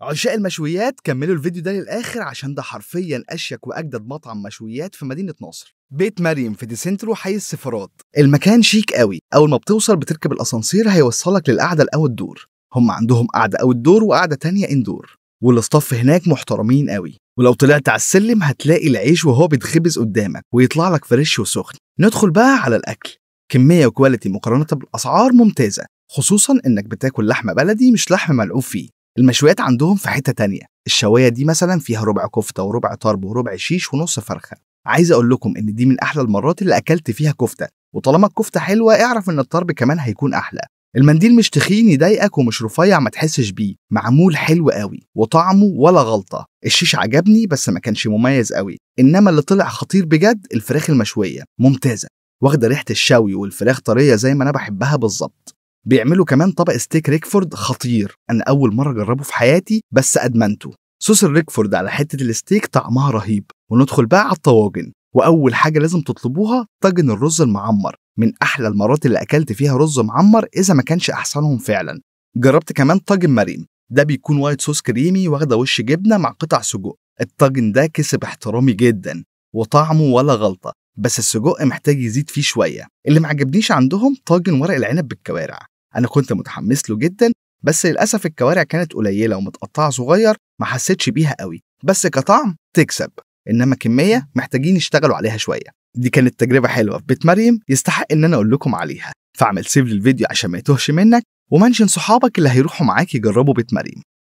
عشاق المشويات كملوا الفيديو ده للاخر عشان ده حرفيا اشيك واجدد مطعم مشويات في مدينه نصر بيت مريم في ديسنترو حي السفارات المكان شيك قوي اول ما بتوصل بتركب الاسانسير هيوصلك للقعده الاول دور هم عندهم قعده اول دور وقعده تانية اندور والاستاف هناك محترمين قوي ولو طلعت على السلم هتلاقي العيش وهو بيتخبز قدامك ويطلع لك فريش وسخن ندخل بقى على الاكل كميه وكواليتي مقارنه بالاسعار ممتازه خصوصا انك بتاكل لحمه بلدي مش لحم ملعوب فيه المشويات عندهم في حته تانية الشوايه دي مثلا فيها ربع كفته وربع طرب وربع شيش ونص فرخه عايز اقول لكم ان دي من احلى المرات اللي اكلت فيها كفته وطالما الكفته حلوه اعرف ان الطرب كمان هيكون احلى المنديل مش تخين يضايقك ومش رفيع ما تحسش بيه معمول حلو قوي وطعمه ولا غلطه الشيش عجبني بس ما كانش مميز قوي انما اللي طلع خطير بجد الفراخ المشويه ممتازه واخده ريحه الشوي والفراخ طريه زي ما انا بحبها بالظبط بيعملوا كمان طبق ستيك ريكفورد خطير انا اول مره اجربه في حياتي بس ادمنته صوص الريكفورد على حته الستيك طعمها رهيب وندخل بقى على الطواجن واول حاجه لازم تطلبوها طاجن الرز المعمر من احلى المرات اللي اكلت فيها رز معمر اذا ما كانش احسنهم فعلا جربت كمان طاجن مريم ده بيكون وايت صوص كريمي واخده وش جبنه مع قطع سجق الطاجن ده كسب احترامي جدا وطعمه ولا غلطه بس السجق محتاج يزيد فيه شويه اللي ما عجبنيش عندهم طاجن ورق العنب بالكوارع انا كنت متحمس له جدا بس للاسف الكوارع كانت قليله ومتقطعه صغير ما حسيتش بيها قوي بس كطعم تكسب انما كميه محتاجين يشتغلوا عليها شويه دي كانت تجربه حلوه في بيت مريم يستحق ان انا اقول لكم عليها فاعمل سيف للفيديو عشان ما يتوهش منك ومنشن صحابك اللي هيروحوا معاك يجربوا بيت مريم